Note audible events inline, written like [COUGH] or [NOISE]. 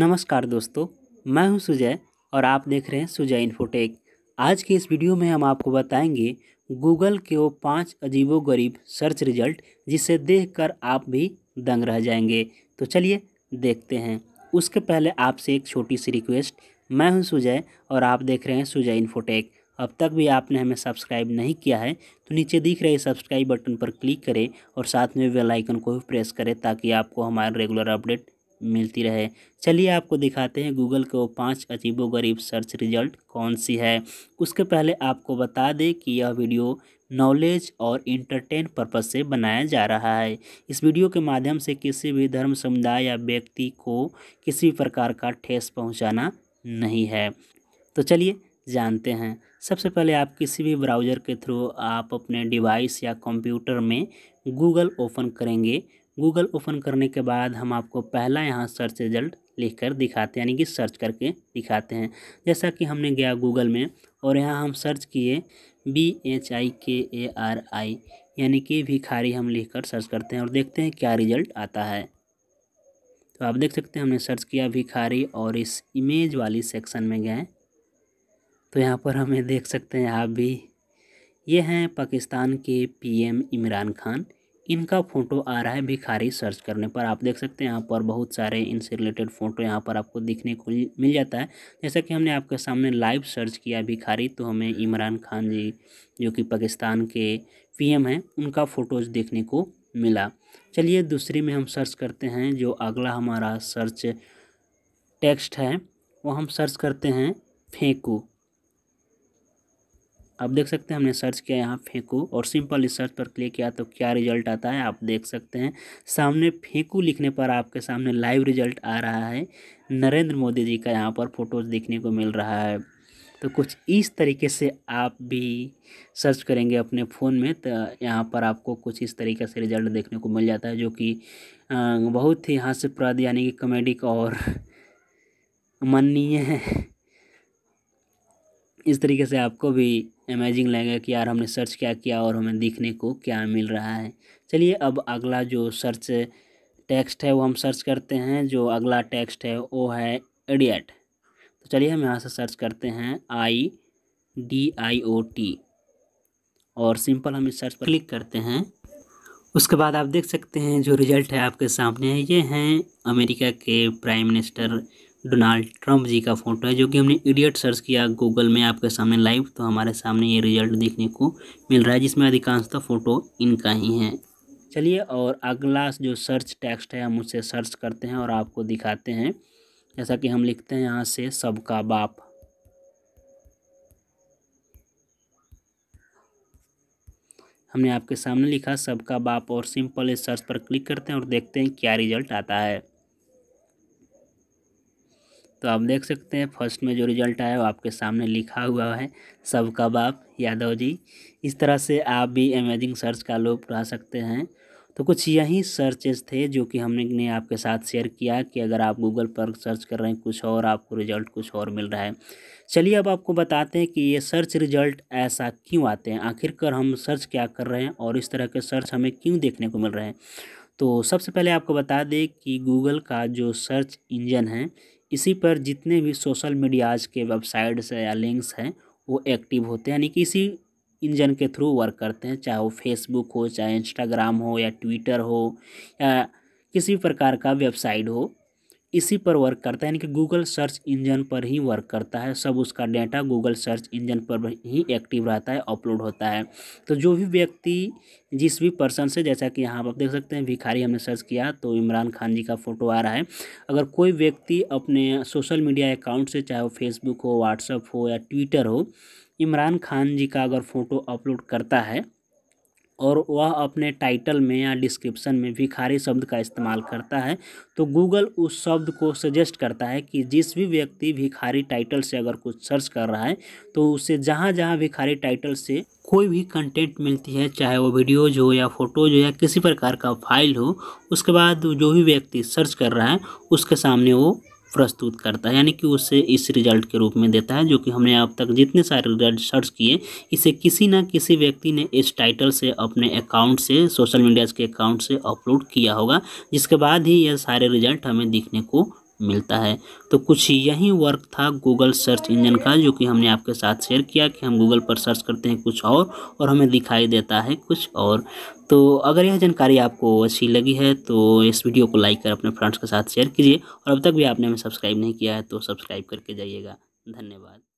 नमस्कार दोस्तों मैं हूं सुजय और आप देख रहे हैं सुजय इन्फोटेक आज के इस वीडियो में हम आपको बताएंगे गूगल के वो पाँच अजीबो गरीब सर्च रिजल्ट जिसे देखकर आप भी दंग रह जाएंगे तो चलिए देखते हैं उसके पहले आपसे एक छोटी सी रिक्वेस्ट मैं हूं सुजय और आप देख रहे हैं सुजय इन्फोटेक अब तक भी आपने हमें सब्सक्राइब नहीं किया है तो नीचे दिख रहे सब्सक्राइब बटन पर क्लिक करें और साथ में वेलाइकन को भी प्रेस करें ताकि आपको हमारे रेगुलर अपडेट मिलती रहे चलिए आपको दिखाते हैं गूगल के वो पाँच गरीब सर्च रिजल्ट कौन सी है उसके पहले आपको बता दें कि यह वीडियो नॉलेज और इंटरटेन पर्पज से बनाया जा रहा है इस वीडियो के माध्यम से किसी भी धर्म समुदाय या व्यक्ति को किसी भी प्रकार का ठेस पहुँचाना नहीं है तो चलिए जानते हैं सबसे पहले आप किसी भी ब्राउज़र के थ्रू आप अपने डिवाइस या कंप्यूटर में गूगल ओपन करेंगे गूगल ओपन करने के बाद हम आपको पहला यहाँ सर्च रिजल्ट लिख कर दिखाते हैं यानी कि सर्च करके दिखाते हैं जैसा कि हमने गया गूगल में और यहाँ हम सर्च किए बी एच आई के ए आर आई यानी कि भिखारी हम लिख कर सर्च करते हैं और देखते हैं क्या रिजल्ट आता है तो आप देख सकते हैं हमने सर्च किया भिखारी और इस इमेज वाली सेक्शन में गए तो यहाँ पर हमें देख सकते हैं आप भी ये हैं पाकिस्तान के पी इमरान खान इनका फ़ोटो आ रहा है भिखारी सर्च करने पर आप देख सकते हैं यहाँ पर बहुत सारे इनसे रिलेटेड फ़ोटो यहाँ पर आपको देखने को मिल जाता है जैसा कि हमने आपके सामने लाइव सर्च किया भिखारी तो हमें इमरान खान जी जो कि पाकिस्तान के पीएम हैं उनका फ़ोटोज़ देखने को मिला चलिए दूसरे में हम सर्च करते हैं जो अगला हमारा सर्च टेक्स्ट है वो हम सर्च करते हैं फेंकू आप देख सकते हैं हमने सर्च किया यहाँ फेंकू और सिंपल इस सर्च पर क्लिक किया तो क्या रिजल्ट आता है आप देख सकते हैं सामने फेंकू लिखने पर आपके सामने लाइव रिजल्ट आ रहा है नरेंद्र मोदी जी का यहाँ पर फोटोज़ देखने को मिल रहा है तो कुछ इस तरीके से आप भी सर्च करेंगे अपने फ़ोन में तो यहाँ पर आपको कुछ इस तरीके से रिजल्ट देखने को मिल जाता है जो कि बहुत ही हास्यप्रद यानी कि कॉमेडिक और [LAUGHS] माननीय है इस तरीके से आपको भी अमेजिंग लगेगा कि यार हमने सर्च क्या किया और हमें देखने को क्या मिल रहा है चलिए अब अगला जो सर्च टेक्स्ट है वो हम सर्च करते हैं जो अगला टेक्स्ट है वो है एडियट तो चलिए हम यहाँ से सर्च करते हैं I D I O T और सिंपल हम इस सर्च पर क्लिक करते हैं उसके बाद आप देख सकते हैं जो रिज़ल्ट है आपके सामने है ये हैं अमेरिका के prime minister Donald Trump ji का फोटो है जो कि हमने इडियट सर्च किया गूगल में आपके सामने लाइव तो हमारे सामने ये रिजल्ट देखने को मिल रहा है जिसमें अधिकांशतः फ़ोटो इनका ही है चलिए और अगला जो सर्च टेक्स्ट है हम उससे सर्च करते हैं और आपको दिखाते हैं जैसा कि हम लिखते हैं यहाँ से सबका बाप हमने आपके सामने लिखा सबका बाप और सिंपल इस सर्च पर क्लिक करते हैं और देखते हैं क्या रिजल्ट आता है तो आप देख सकते हैं फर्स्ट में जो रिजल्ट आया वो आपके सामने लिखा हुआ है सबका बाप यादव जी इस तरह से आप भी अमेजिंग सर्च का लोग उठा सकते हैं तो कुछ यही सर्चेस थे जो कि हमने ने आपके साथ शेयर किया कि अगर आप गूगल पर सर्च कर रहे हैं कुछ और आपको रिजल्ट कुछ और मिल रहा है चलिए अब आपको बताते हैं कि ये सर्च रिजल्ट ऐसा क्यों आते हैं आखिरकार हम सर्च क्या कर रहे हैं और इस तरह के सर्च हमें क्यों देखने को मिल रहे हैं तो सबसे पहले आपको बता दें कि गूगल का जो सर्च इंजन है इसी पर जितने भी सोशल मीडियाज़ के वेबसाइट्स या लिंक्स हैं वो एक्टिव होते हैं यानी कि इसी इंजन के थ्रू वर्क करते हैं चाहे वो फेसबुक हो चाहे इंस्टाग्राम हो या ट्विटर हो या किसी प्रकार का वेबसाइट हो इसी पर वर्क करता है यानी कि गूगल सर्च इंजन पर ही वर्क करता है सब उसका डाटा गूगल सर्च इंजन पर ही एक्टिव रहता है अपलोड होता है तो जो भी व्यक्ति जिस भी पर्सन से जैसा कि यहाँ आप देख सकते हैं भिखारी हमने सर्च किया तो इमरान खान जी का फ़ोटो आ रहा है अगर कोई व्यक्ति अपने सोशल मीडिया अकाउंट से चाहे वो फेसबुक हो व्हाट्सअप हो या ट्विटर हो इमरान खान जी का अगर फ़ोटो अपलोड करता है और वह अपने टाइटल में या डिस्क्रिप्सन में भिखारी शब्द का इस्तेमाल करता है तो गूगल उस शब्द को सजेस्ट करता है कि जिस भी व्यक्ति भिखारी टाइटल से अगर कुछ सर्च कर रहा है तो उसे जहाँ जहाँ भिखारी टाइटल से कोई भी कंटेंट मिलती है चाहे वो वीडियोज हो या फोटोज हो या किसी प्रकार का फाइल हो उसके बाद जो भी व्यक्ति सर्च कर रहा है उसके सामने वो प्रस्तुत करता है यानी कि उसे इस रिजल्ट के रूप में देता है जो कि हमने अब तक जितने सारे रिजल्ट सर्च किए इसे किसी ना किसी व्यक्ति ने इस टाइटल से अपने अकाउंट से सोशल मीडिया के अकाउंट से अपलोड किया होगा जिसके बाद ही यह सारे रिजल्ट हमें दिखने को मिलता है तो कुछ यही वर्क था गूगल सर्च इंजन का जो कि हमने आपके साथ शेयर किया कि हम गूगल पर सर्च करते हैं कुछ और और हमें दिखाई देता है कुछ और तो अगर यह जानकारी आपको अच्छी लगी है तो इस वीडियो को लाइक कर अपने फ्रेंड्स के साथ शेयर कीजिए और अब तक भी आपने हमें सब्सक्राइब नहीं किया है तो सब्सक्राइब करके जाइएगा धन्यवाद